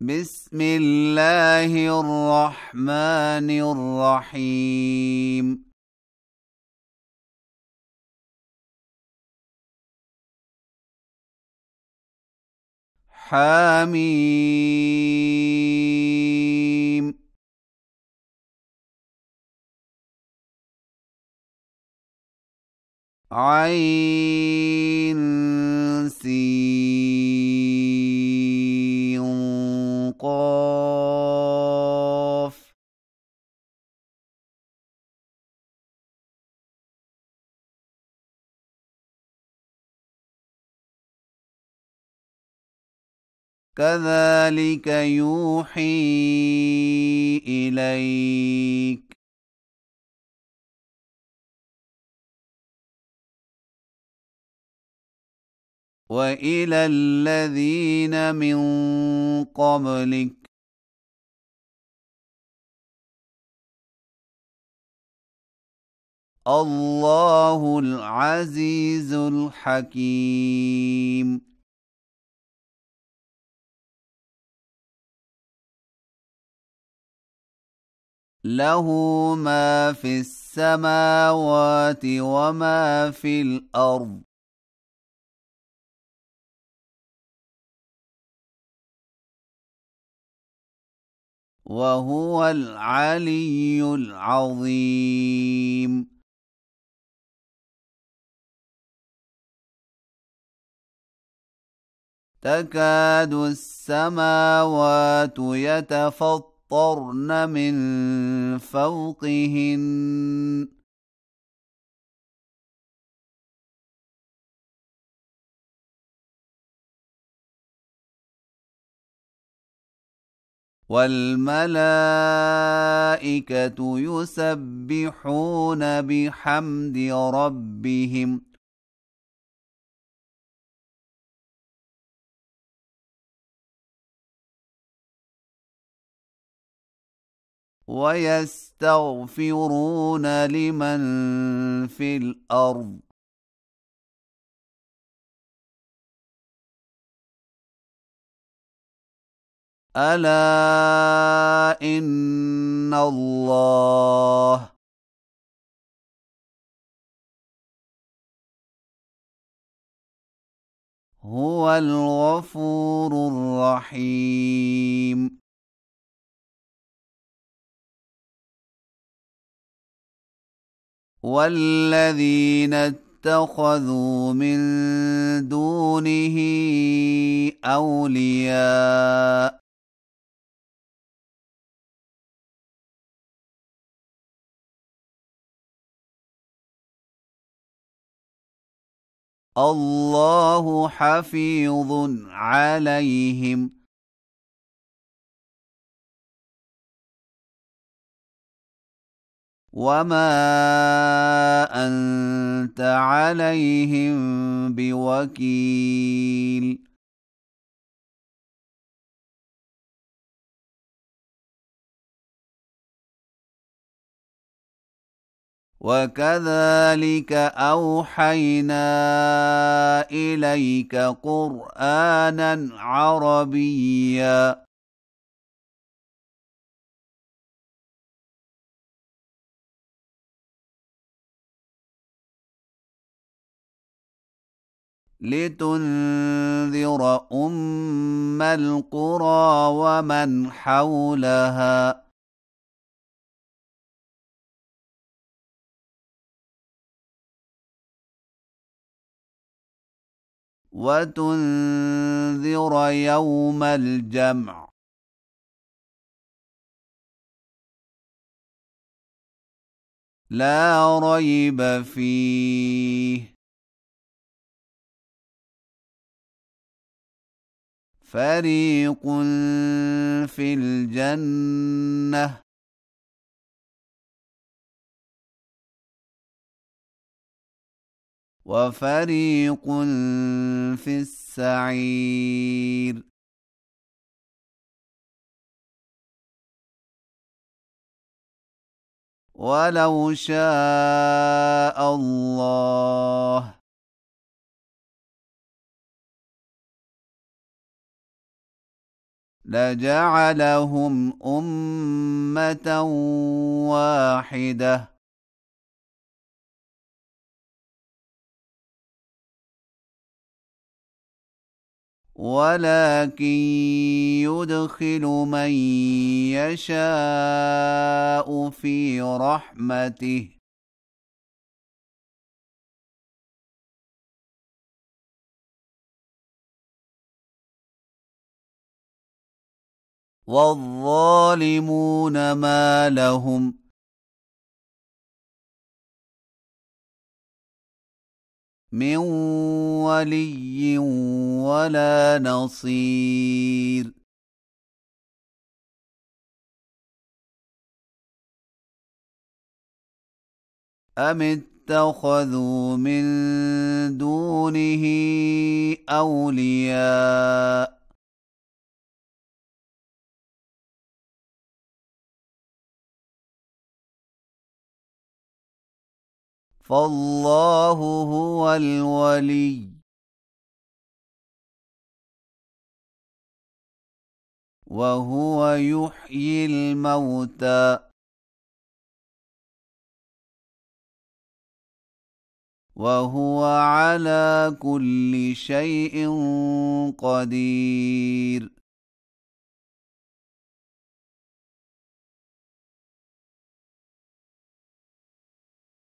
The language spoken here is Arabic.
بسم الله الرحمن الرحيم حميم عين سين قاف كذلك يوحي اليك والى الذين من قبلك الله العزيز الحكيم له ما في السماوات وما في الارض وهو العلي العظيم تكاد السماوات يتفطرن من فوقهن والملائكه يسبحون بحمد ربهم ويستغفرون لمن في الارض الا ان الله هو الغفور الرحيم والذين اتخذوا من دونه اولياء الله حفيظ عليهم وما انت عليهم بوكيل وكذلك اوحينا اليك قرانا عربيا لتنذر ام القرى ومن حولها وتنذر يوم الجمع لا ريب فيه فريق في الجنه وفريق في السعير ولو شاء الله لجعلهم امه واحده ولكن يدخل من يشاء في رحمته والظالمون ما لهم من ولي ولا نصير أم اتخذوا من دونه أولياء فالله هو الولي وهو يحيي الموتى وهو على كل شيء قدير